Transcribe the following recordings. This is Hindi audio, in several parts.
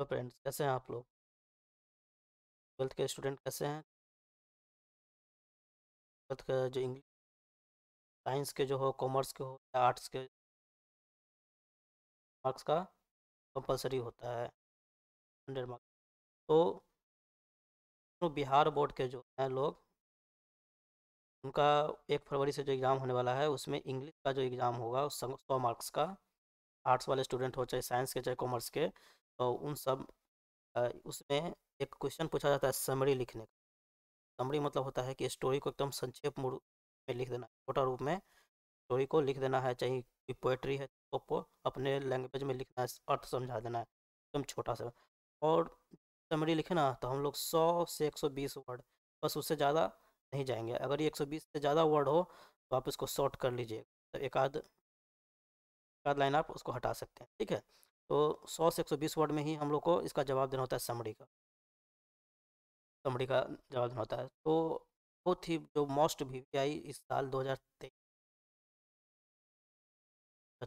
तो फ्रेंड्स कैसे हैं आप लोग ट्वेल्थ के स्टूडेंट कैसे हैं ट्वेल्थ का जो इंग्लिश साइंस के जो हो कॉमर्स के हो या आर्ट्स के मार्क्स का कंपलसरी होता है हंड्रेड मार्क्स तो, तो बिहार बोर्ड के जो हैं लोग उनका एक फरवरी से जो एग्ज़ाम होने वाला है उसमें इंग्लिश का जो एग्ज़ाम होगा सौ मार्क्स का आर्ट्स वाले स्टूडेंट हो चाहे साइंस के चाहे कॉमर्स के तो उन सब उसमें एक क्वेश्चन पूछा जाता है समरी लिखने का समरी मतलब होता है कि स्टोरी को एकदम संक्षेप मूड में लिख देना छोटा रूप में स्टोरी को लिख देना है चाहे कोई पोएट्री है उसको तो अपने लैंग्वेज में लिखना है अर्थ समझा देना है एकदम छोटा सा और समरी लिखे ना तो हम लोग सौ से एक सौ बीस वर्ड बस उससे ज़्यादा नहीं जाएंगे अगर ये एक सौ बीस से ज़्यादा वर्ड हो तो आप इसको शॉर्ट कर लीजिए तो एक आध एक आध लाइन आप उसको हटा सकते हैं ठीक है तो 100 से 120 वर्ड में ही हम लोग को इसका जवाब देना होता है समरी का समरी का जवाब देना होता है तो बहुत ही जो मोस्ट वी इस साल दो हज़ार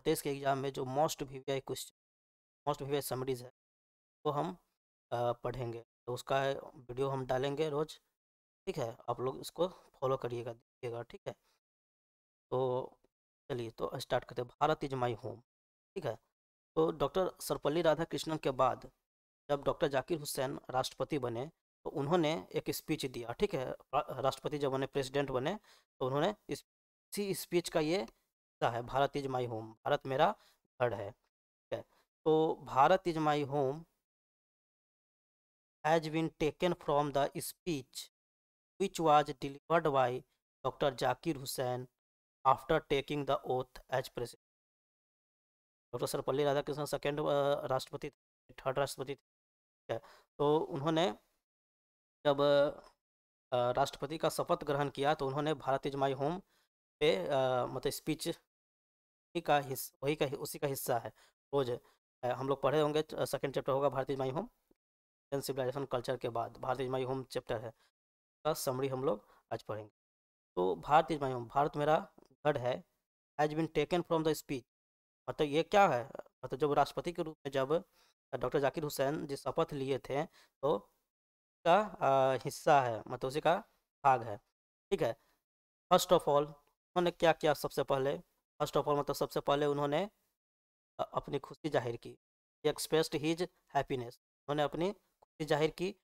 तेईस के एग्ज़ाम में जो most V question most V summaries है वो तो हम पढ़ेंगे तो उसका वीडियो हम डालेंगे रोज़ ठीक है आप लोग इसको फॉलो करिएगा देखिएगा ठीक है तो चलिए तो स्टार्ट करते हैं भारत इज माई होम ठीक है तो डॉक्टर सर्वपल्ली राधाकृष्णन के बाद जब डॉक्टर जाकिर हुसैन राष्ट्रपति बने तो उन्होंने एक स्पीच दिया ठीक है राष्ट्रपति जब बने प्रेसिडेंट बने तो उन्होंने इसी स्पीच का ये हिस्सा है Bharat is my home Bharat मेरा घर है ठीक है तो Bharat is my home has been taken from the speech which was delivered by doctor Zakir Hussain after taking the oath as president professor Palli Radhakrishnan second राष्ट्रपति थे थर्ड राष्ट्रपति थे तो उन्होंने जब राष्ट्रपति का शपथ ग्रहण किया तो उन्होंने भारत इज माई होम पे मतलब स्पीच का हिस्सा वही का उसी का हिस्सा है रोज हम लोग पढ़े होंगे सेकेंड चैप्टर होगा Bharat is my home civilization culture के बाद Bharat is my home chapter है का समरी हम लोग आज पढ़ेंगे तो Bharat is my home Bharat मेरा गढ़ है has been taken from the speech मतलब ये क्या है मतलब जब राष्ट्रपति के रूप में जब डॉक्टर जाकिर हुसैन जी शपथ लिए थे तो का हिस्सा है मतलब उसी का भाग है ठीक है फर्स्ट ऑफ ऑल उन्होंने क्या किया सबसे पहले फर्स्ट ऑफ ऑल मतलब सबसे पहले उन्होंने अपनी खुशी जाहिर की एक्सप्रेस्ड हिज हैप्पीनेस उन्होंने अपनी खुशी जाहिर की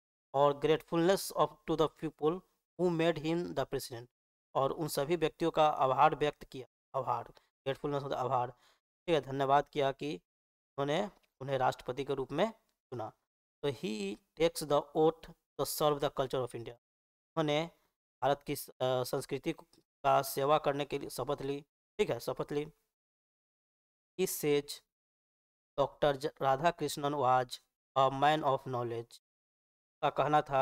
और gratefulness of to the people who made him the president और उन सभी व्यक्तियों का आभार व्यक्त किया आभार ग्रेटफुलनेस आभार ठीक है धन्यवाद किया कि उन्होंने उन्हें राष्ट्रपति के रूप में चुना तो he takes the oath to serve the culture of India उन्होंने भारत की संस्कृति का सेवा करने के लिए शपथ ली ठीक है शपथ ली इस says doctor Radha Krishnan was a man of knowledge का कहना था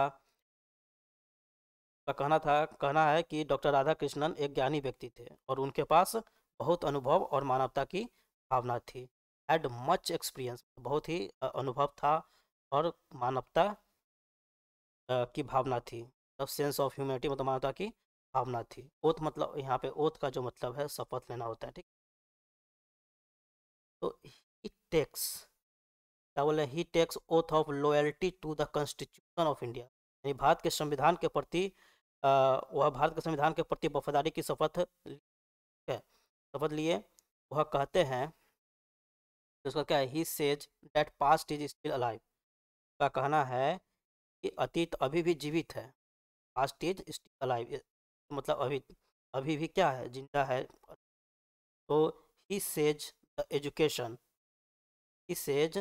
का कहना था कहना है कि डॉक्टर राधा कृष्णन एक ज्ञानी व्यक्ति थे और उनके पास बहुत अनुभव और मानवता की भावना थी हैड मच एक्सपीरियंस बहुत ही अनुभव था और मानवता की भावना थी मतलब सेंस ऑफ ह्यूमैनिटी मतलब मानवता की भावना थी ओथ मतलब यहाँ पे ओथ का जो मतलब है शपथ लेना होता है ठीक तो ही टेक्स क्या बोले he takes oath of loyalty to the constitution of India यानी भारत के संविधान के प्रति वह भारत के संविधान के प्रति वफादारी की शपथ है शपथ लिए वह कहते हैं तो उसका क्या है he says that past is still alive का कहना है कि अतीत अभी भी जीवित है पास्ट इज स्टिल अलाइव मतलब अभी अभी भी क्या है जिंदा है तो he says the education he says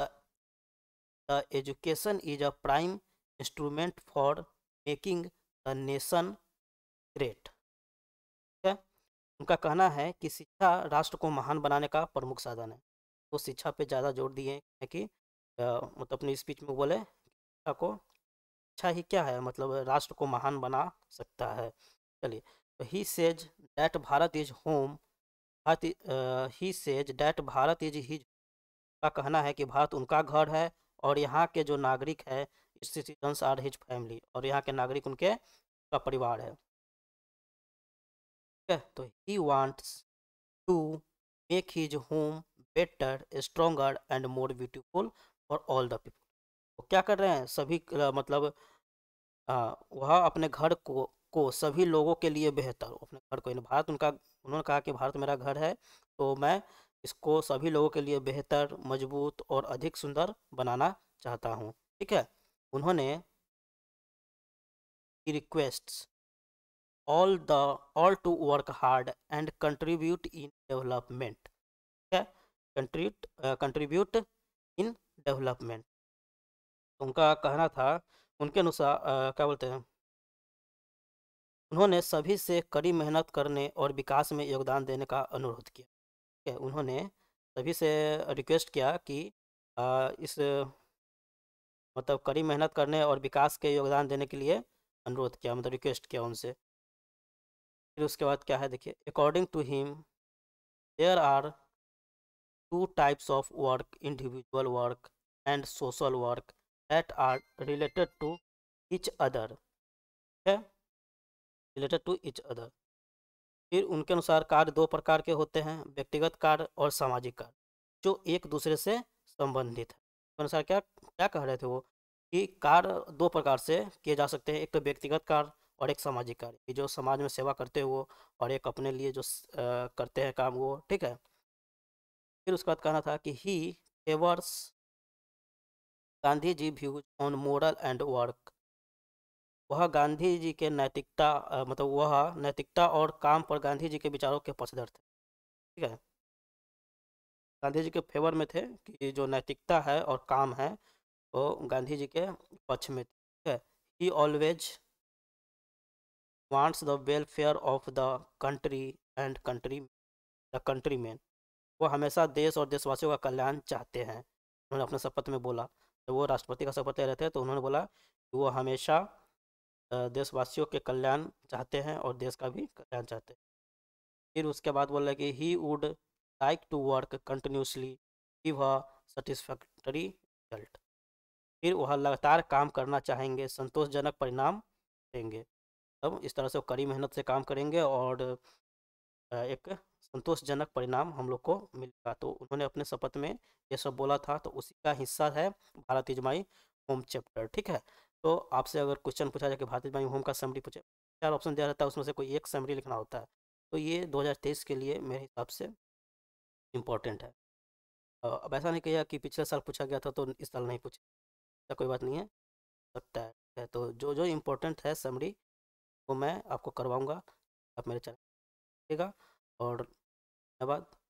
the education is a prime instrument for making the nation great उनका कहना है कि शिक्षा राष्ट्र को महान बनाने का प्रमुख साधन है तो शिक्षा पे ज़्यादा जोर दिए हैं कि मतलब अपनी स्पीच में बोले शिक्षा को शिक्षा ही क्या है मतलब राष्ट्र को महान बना सकता है चलिए तो he says that Bharat is home Bharat he says that Bharat is ही का कहना है कि भारत उनका घर है और यहाँ के जो नागरिक है सिटीजन्स आर हिज फैमिली और यहाँ के नागरिक उनके का परिवार है है तो he wants to make his home better stronger and more beautiful for all the people वो क्या कर रहे हैं सभी मतलब वह अपने घर को को सभी लोगों के लिए बेहतर अपने घर को भारत उनका उन्होंने कहा कि भारत मेरा घर है तो मैं इसको सभी लोगों के लिए बेहतर मजबूत और अधिक सुंदर बनाना चाहता हूँ ठीक है उन्होंने requests all the all to work hard and contribute in development okay? contribute uh, contribute in development उनका कहना था उनके अनुसार क्या बोलते हैं उन्होंने सभी से कड़ी मेहनत करने और विकास में योगदान देने का अनुरोध किया ठीक है उन्होंने सभी से रिक्वेस्ट किया कि आ, इस मतलब कड़ी मेहनत करने और विकास के योगदान देने के लिए अनुरोध किया मतलब रिक्वेस्ट किया उनसे फिर उसके बाद क्या है देखिए according to him there are two types of work individual work and social work that are related to each other है रिलेटेड टू इच अदर फिर उनके अनुसार कार्य दो प्रकार के होते हैं व्यक्तिगत कार्य और सामाजिक कार्य जो एक दूसरे से संबंधित है अनुसार क्या क्या कह रहे थे वो कि कार्य दो प्रकार से किए जा सकते हैं एक तो व्यक्तिगत कार्य और एक सामाजिक कार्य जो समाज में सेवा करते हैं वो और एक अपने लिए जो आ, करते हैं काम वो ठीक है फिर उसके बाद कहना था कि he favours Gandhi ji views on moral and work वह गांधी जी के नैतिकता मतलब वह नैतिकता और काम पर गांधी जी के विचारों के पक्षधर थे ठीक है गांधी जी के फेवर में थे कि जो नैतिकता है और काम है वो गांधी जी के पक्ष में थे ठीक है he always wants the welfare of the country and country the countrymen वो हमेशा देश और देशवासियों का कल्याण चाहते हैं उन्होंने अपने शपथ में बोला जब वो राष्ट्रपति का शपथ ले रहे थे तो उन्होंने बोला कि वो हमेशा देशवासियों के कल्याण चाहते हैं और देश का भी कल्याण चाहते हैं फिर उसके बाद बोला कि he would like to work continuously give a satisfactory result फिर वह लगातार काम करना चाहेंगे संतोषजनक परिणाम देंगे सब इस तरह से कड़ी मेहनत से काम करेंगे और एक संतोषजनक परिणाम हम लोग को मिलेगा तो उन्होंने अपने शपथ में ये सब बोला था तो उसी का हिस्सा है भारत इजमाई होम चैप्टर ठीक है तो आपसे अगर क्वेश्चन पूछा जाए कि भारत इजमाई होम का समरी पूछे चार ऑप्शन दिया रहता है उसमें से कोई एक समरी लिखना होता है तो ये 2023 के लिए मेरे हिसाब से इम्पोर्टेंट है अब ऐसा नहीं किया कि पिछले साल पूछा गया था तो इस साल नहीं पूछा ऐसा कोई बात नहीं है सकता है तो जो जो इम्पोर्टेंट है समरी वो तो मैं आपको करवाऊँगा आप मेरे चैनल और धन्यवाद